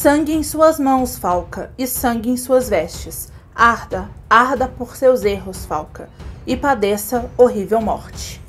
Sangue em suas mãos, Falca, e sangue em suas vestes. Arda, arda por seus erros, Falca, e padeça horrível morte.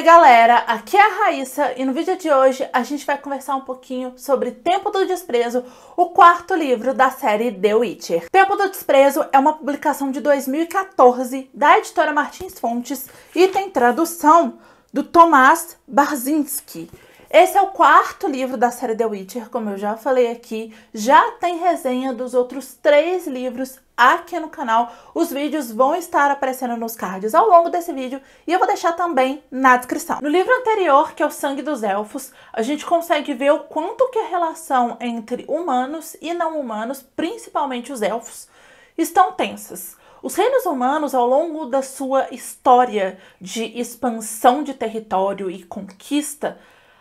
aí galera, aqui é a Raíssa e no vídeo de hoje a gente vai conversar um pouquinho sobre Tempo do Desprezo, o quarto livro da série The Witcher. Tempo do Desprezo é uma publicação de 2014 da editora Martins Fontes e tem tradução do Tomás Barzinski. Esse é o quarto livro da série The Witcher, como eu já falei aqui. Já tem resenha dos outros três livros aqui no canal. Os vídeos vão estar aparecendo nos cards ao longo desse vídeo e eu vou deixar também na descrição. No livro anterior, que é o Sangue dos Elfos, a gente consegue ver o quanto que a relação entre humanos e não humanos, principalmente os elfos, estão tensas. Os reinos humanos, ao longo da sua história de expansão de território e conquista,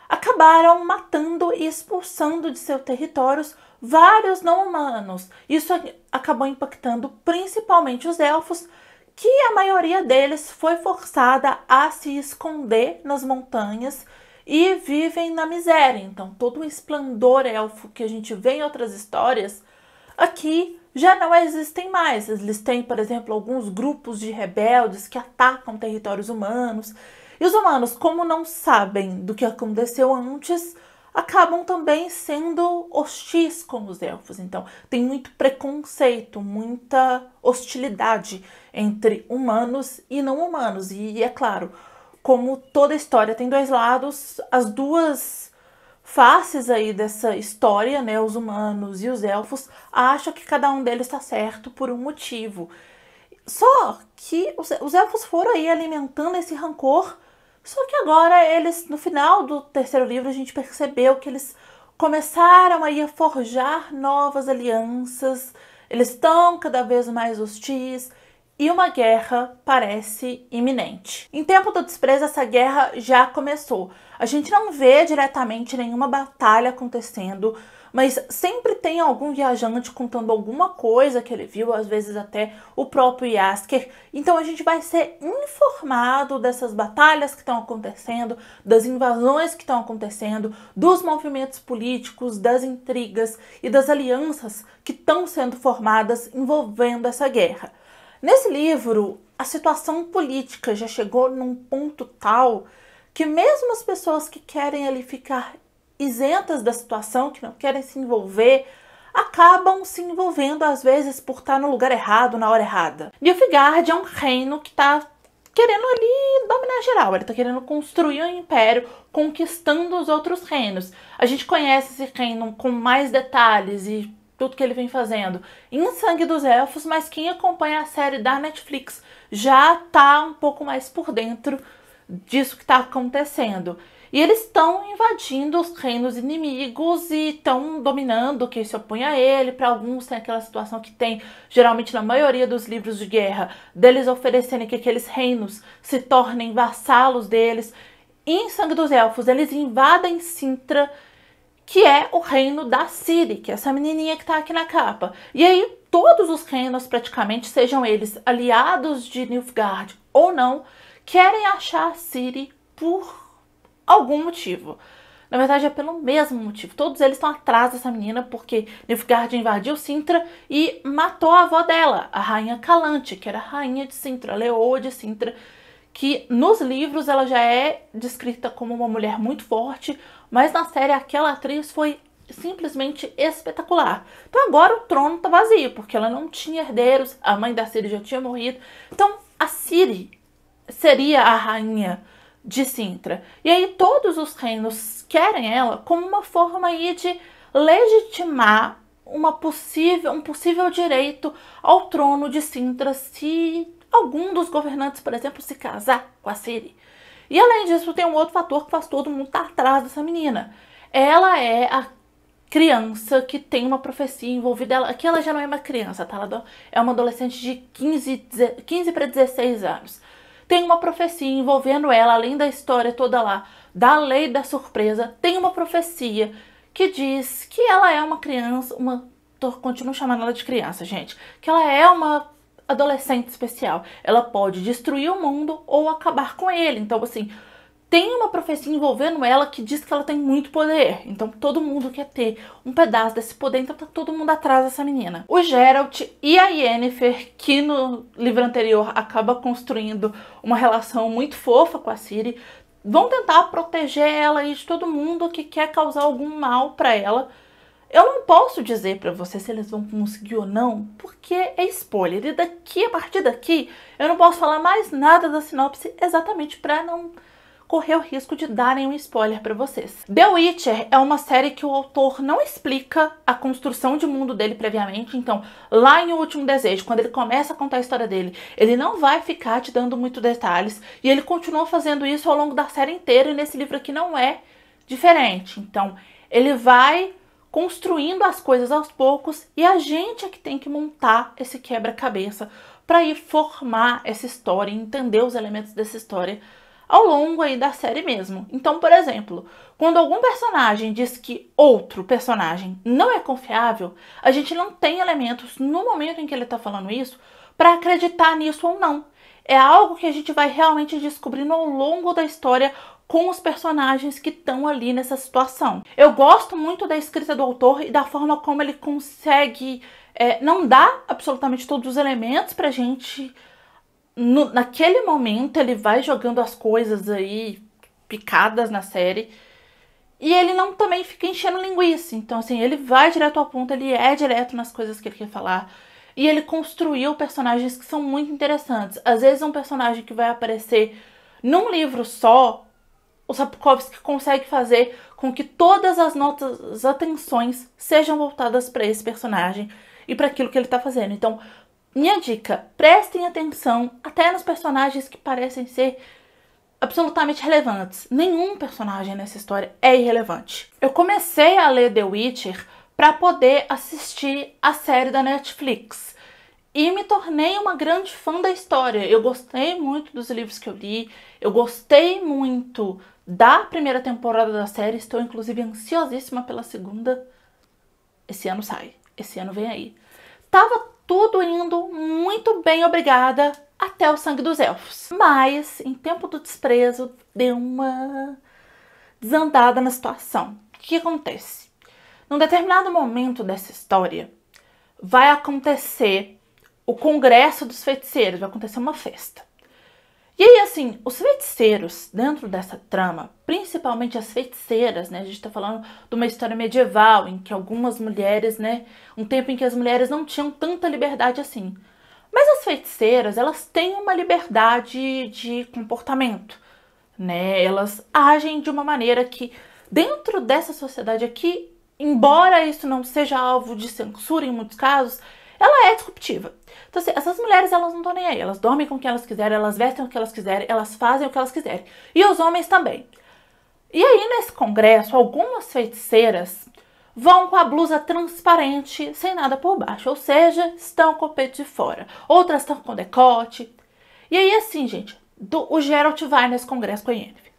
acabaram matando e expulsando de seus territórios vários não-humanos. Isso acabou impactando principalmente os elfos, que a maioria deles foi forçada a se esconder nas montanhas e vivem na miséria. Então, todo o esplendor elfo que a gente vê em outras histórias, aqui já não existem mais. Eles têm, por exemplo, alguns grupos de rebeldes que atacam territórios humanos e os humanos, como não sabem do que aconteceu antes, acabam também sendo hostis com os elfos. Então, tem muito preconceito, muita hostilidade entre humanos e não humanos. E, é claro, como toda história tem dois lados, as duas faces aí dessa história, né, os humanos e os elfos, acham que cada um deles está certo por um motivo. Só que os, os elfos foram aí alimentando esse rancor só que agora eles, no final do terceiro livro, a gente percebeu que eles começaram aí a forjar novas alianças, eles estão cada vez mais hostis e uma guerra parece iminente. Em Tempo do Desprezo, essa guerra já começou. A gente não vê diretamente nenhuma batalha acontecendo, mas sempre tem algum viajante contando alguma coisa que ele viu, às vezes até o próprio Yasker. Então a gente vai ser informado dessas batalhas que estão acontecendo, das invasões que estão acontecendo, dos movimentos políticos, das intrigas e das alianças que estão sendo formadas envolvendo essa guerra. Nesse livro, a situação política já chegou num ponto tal que mesmo as pessoas que querem ali ficar isentas da situação, que não querem se envolver, acabam se envolvendo às vezes por estar no lugar errado, na hora errada. Nilfgaard é um reino que está querendo ali dominar geral, ele está querendo construir um império, conquistando os outros reinos. A gente conhece esse reino com mais detalhes e tudo que ele vem fazendo em Sangue dos Elfos, mas quem acompanha a série da Netflix já tá um pouco mais por dentro disso que está acontecendo. E eles estão invadindo os reinos inimigos e estão dominando quem se opõe a ele. Para alguns, tem aquela situação que tem, geralmente na maioria dos livros de guerra, deles oferecendo que aqueles reinos se tornem vassalos deles. em Sangue dos Elfos, eles invadem Sintra, que é o reino da Ciri, que é essa menininha que está aqui na capa. E aí, todos os reinos, praticamente, sejam eles aliados de Nilfgaard ou não, querem achar a Ciri por algum motivo. Na verdade, é pelo mesmo motivo. Todos eles estão atrás dessa menina porque Nilfgaard invadiu Sintra e matou a avó dela, a rainha Calante, que era a rainha de Sintra, a leoa de Sintra, que nos livros ela já é descrita como uma mulher muito forte, mas na série aquela atriz foi simplesmente espetacular. Então agora o trono tá vazio, porque ela não tinha herdeiros, a mãe da Ciri já tinha morrido. Então a Ciri seria a rainha de Sintra. E aí todos os reinos querem ela como uma forma aí de legitimar uma possível, um possível direito ao trono de Sintra se algum dos governantes, por exemplo, se casar com a Siri. E além disso, tem um outro fator que faz todo mundo estar tá atrás dessa menina. Ela é a criança que tem uma profecia envolvida. Ela, aqui ela já não é uma criança, tá? Ela é uma adolescente de 15, 15 para 16 anos tem uma profecia envolvendo ela, além da história toda lá, da lei da surpresa, tem uma profecia que diz que ela é uma criança, uma. Tô, continuo chamando ela de criança, gente. Que ela é uma adolescente especial. Ela pode destruir o mundo ou acabar com ele. Então, assim, tem uma profecia envolvendo ela que diz que ela tem muito poder. Então todo mundo quer ter um pedaço desse poder, então tá todo mundo atrás dessa menina. O Geralt e a Yennefer, que no livro anterior acaba construindo uma relação muito fofa com a Ciri, vão tentar proteger ela e de todo mundo que quer causar algum mal para ela. Eu não posso dizer para você se eles vão conseguir ou não, porque é spoiler. E daqui, a partir daqui, eu não posso falar mais nada da sinopse exatamente para não correr o risco de darem um spoiler para vocês. The Witcher é uma série que o autor não explica a construção de mundo dele previamente, então lá em O Último Desejo, quando ele começa a contar a história dele, ele não vai ficar te dando muito detalhes e ele continua fazendo isso ao longo da série inteira e nesse livro aqui não é diferente. Então, ele vai construindo as coisas aos poucos e a gente é que tem que montar esse quebra-cabeça para ir formar essa história, entender os elementos dessa história ao longo aí da série mesmo. Então, por exemplo, quando algum personagem diz que outro personagem não é confiável, a gente não tem elementos no momento em que ele está falando isso para acreditar nisso ou não. É algo que a gente vai realmente descobrindo ao longo da história com os personagens que estão ali nessa situação. Eu gosto muito da escrita do autor e da forma como ele consegue é, não dar absolutamente todos os elementos para a gente no, naquele momento ele vai jogando as coisas aí picadas na série. E ele não também fica enchendo linguiça. Então, assim, ele vai direto ao ponto, ele é direto nas coisas que ele quer falar. E ele construiu personagens que são muito interessantes. Às vezes, um personagem que vai aparecer num livro só, o Sapkowski consegue fazer com que todas as nossas atenções sejam voltadas para esse personagem e para aquilo que ele está fazendo. Então, minha dica: prestem atenção até nos personagens que parecem ser absolutamente relevantes. Nenhum personagem nessa história é irrelevante. Eu comecei a ler The Witcher para poder assistir a série da Netflix e me tornei uma grande fã da história. Eu gostei muito dos livros que eu li, eu gostei muito da primeira temporada da série, estou inclusive ansiosíssima pela segunda. Esse ano sai, esse ano vem aí. Tava tudo indo muito bem, obrigada, até o sangue dos elfos. Mas, em tempo do desprezo, deu uma desandada na situação. O que acontece? Num determinado momento dessa história, vai acontecer o Congresso dos Feiticeiros, vai acontecer uma festa. E aí, assim, os feiticeiros dentro dessa trama, principalmente as feiticeiras, né? A gente tá falando de uma história medieval em que algumas mulheres, né? Um tempo em que as mulheres não tinham tanta liberdade assim. Mas as feiticeiras, elas têm uma liberdade de comportamento, né? Elas agem de uma maneira que, dentro dessa sociedade aqui, embora isso não seja alvo de censura em muitos casos, ela é disruptiva. Então, assim, essas mulheres, elas não estão nem aí. Elas dormem com o que elas quiserem, elas vestem o que elas quiserem, elas fazem o que elas quiserem. E os homens também. E aí, nesse congresso, algumas feiticeiras vão com a blusa transparente, sem nada por baixo. Ou seja, estão com o peito de fora. Outras estão com decote. E aí, assim, gente, do, o Geralt vai nesse congresso com a Yennefer.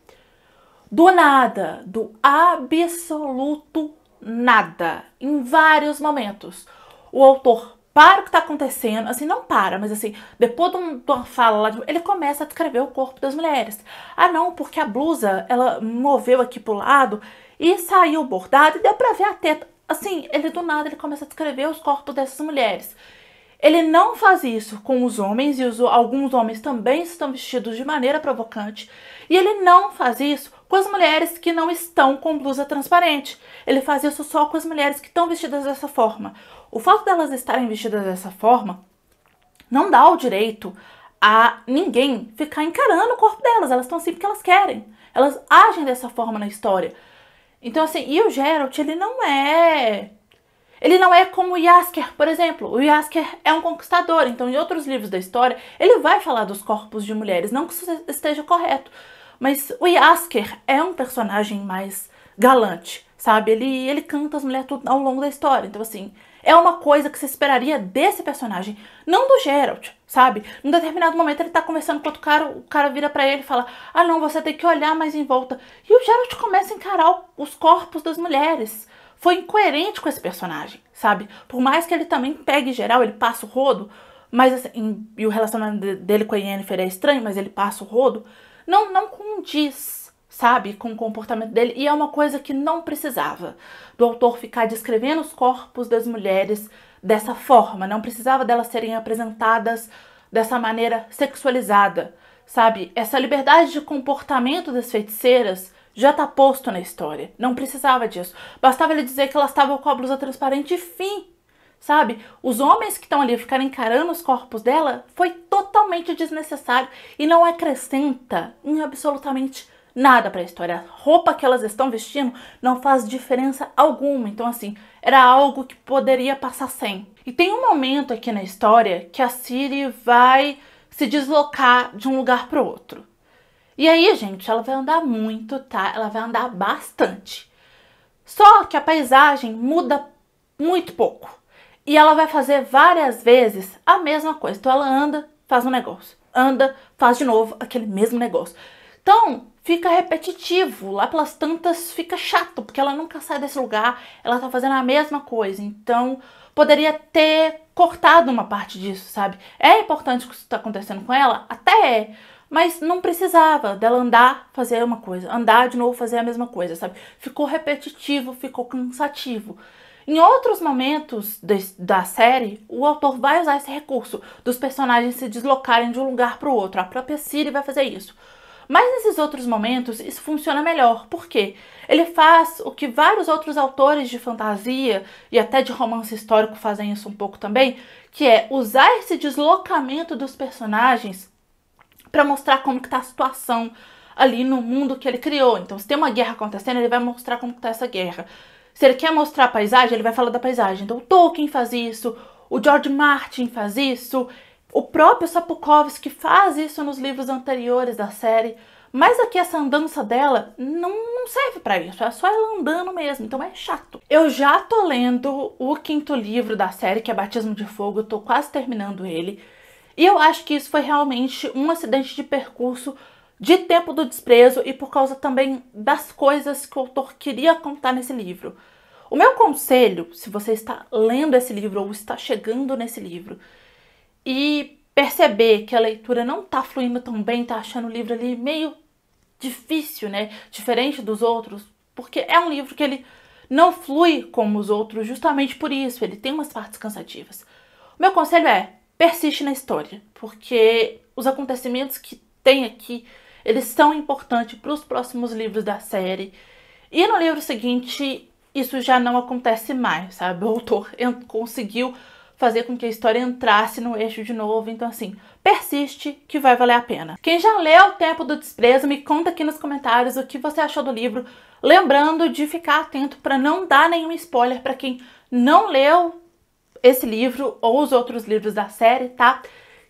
Do nada, do absoluto nada, em vários momentos, o autor para o que está acontecendo, assim, não para, mas assim, depois de, um, de uma fala lá, ele começa a descrever o corpo das mulheres. Ah, não, porque a blusa, ela moveu aqui pro lado e saiu bordado e deu pra ver a teta. Assim, ele do nada, ele começa a descrever os corpos dessas mulheres. Ele não faz isso com os homens, e os, alguns homens também estão vestidos de maneira provocante, e ele não faz isso com as mulheres que não estão com blusa transparente. Ele faz isso só com as mulheres que estão vestidas dessa forma. O fato delas estarem vestidas dessa forma não dá o direito a ninguém ficar encarando o corpo delas. Elas estão assim porque elas querem. Elas agem dessa forma na história. Então, assim, e o Geralt, ele não é. Ele não é como o Yasker, por exemplo. O Yasker é um conquistador, então em outros livros da história, ele vai falar dos corpos de mulheres, não que isso esteja correto. Mas o Yasker é um personagem mais galante, sabe? Ele, ele canta as mulheres tudo ao longo da história. Então, assim, é uma coisa que você esperaria desse personagem, não do Geralt, sabe? Num determinado momento ele tá conversando com outro cara, o cara vira para ele e fala: Ah, não, você tem que olhar mais em volta. E o Geralt começa a encarar os corpos das mulheres. Foi incoerente com esse personagem, sabe? Por mais que ele também pegue geral, ele passa o rodo, mas assim, e o relacionamento dele com a Yennefer é estranho, mas ele passa o rodo não, não condiz, sabe, com o comportamento dele. E é uma coisa que não precisava do autor ficar descrevendo os corpos das mulheres dessa forma. Não precisava delas serem apresentadas dessa maneira sexualizada, sabe? Essa liberdade de comportamento das feiticeiras já tá posto na história. Não precisava disso. Bastava ele dizer que elas estavam com a blusa transparente e fim sabe? Os homens que estão ali ficarem encarando os corpos dela foi totalmente desnecessário e não acrescenta em absolutamente nada para a história. A roupa que elas estão vestindo não faz diferença alguma. Então, assim, era algo que poderia passar sem. E tem um momento aqui na história que a Siri vai se deslocar de um lugar para outro. E aí, gente, ela vai andar muito, tá? Ela vai andar bastante. Só que a paisagem muda muito pouco. E ela vai fazer várias vezes a mesma coisa. Então ela anda, faz um negócio, anda, faz de novo aquele mesmo negócio. Então fica repetitivo, lá pelas tantas fica chato, porque ela nunca sai desse lugar, ela tá fazendo a mesma coisa. Então poderia ter cortado uma parte disso, sabe? É importante o que está acontecendo com ela? Até é. Mas não precisava dela andar, fazer uma coisa, andar de novo, fazer a mesma coisa, sabe? Ficou repetitivo, ficou cansativo. Em outros momentos de, da série, o autor vai usar esse recurso dos personagens se deslocarem de um lugar para o outro. A própria Siri vai fazer isso. Mas nesses outros momentos, isso funciona melhor. Por quê? Ele faz o que vários outros autores de fantasia e até de romance histórico fazem isso um pouco também, que é usar esse deslocamento dos personagens para mostrar como está a situação ali no mundo que ele criou. Então, se tem uma guerra acontecendo, ele vai mostrar como está essa guerra. Se ele quer mostrar a paisagem, ele vai falar da paisagem. Então, o Tolkien faz isso, o George Martin faz isso, o próprio Sapukovski faz isso nos livros anteriores da série. Mas aqui essa andança dela não, não serve para isso, é só ela andando mesmo, então é chato. Eu já tô lendo o quinto livro da série, que é Batismo de Fogo, eu tô quase terminando ele. E eu acho que isso foi realmente um acidente de percurso de Tempo do Desprezo e por causa também das coisas que o autor queria contar nesse livro. O meu conselho, se você está lendo esse livro ou está chegando nesse livro e perceber que a leitura não está fluindo tão bem, está achando o livro ali meio difícil, né? Diferente dos outros, porque é um livro que ele não flui como os outros justamente por isso, ele tem umas partes cansativas. O meu conselho é persiste na história, porque os acontecimentos que tem aqui eles são importantes para os próximos livros da série. E no livro seguinte, isso já não acontece mais, sabe? O autor conseguiu fazer com que a história entrasse no eixo de novo. Então, assim, persiste que vai valer a pena. Quem já leu O Tempo do Desprezo, me conta aqui nos comentários o que você achou do livro. Lembrando de ficar atento para não dar nenhum spoiler para quem não leu esse livro ou os outros livros da série, tá?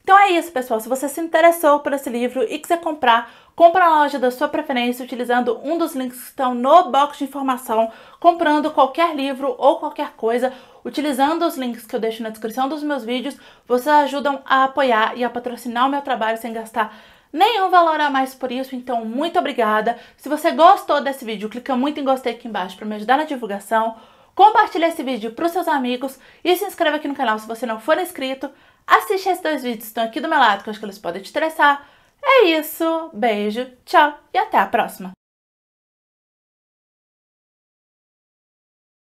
Então é isso, pessoal. Se você se interessou por esse livro e quiser comprar, compra na loja da sua preferência utilizando um dos links que estão no box de informação, comprando qualquer livro ou qualquer coisa, utilizando os links que eu deixo na descrição dos meus vídeos, vocês ajudam a apoiar e a patrocinar o meu trabalho sem gastar nenhum valor a mais por isso, então muito obrigada. Se você gostou desse vídeo, clica muito em gostei aqui embaixo para me ajudar na divulgação. Compartilhe esse vídeo para os seus amigos e se inscreva aqui no canal se você não for inscrito. Assiste esses dois vídeos que estão aqui do meu lado, que eu acho que eles podem te interessar. É isso, beijo, tchau e até a próxima!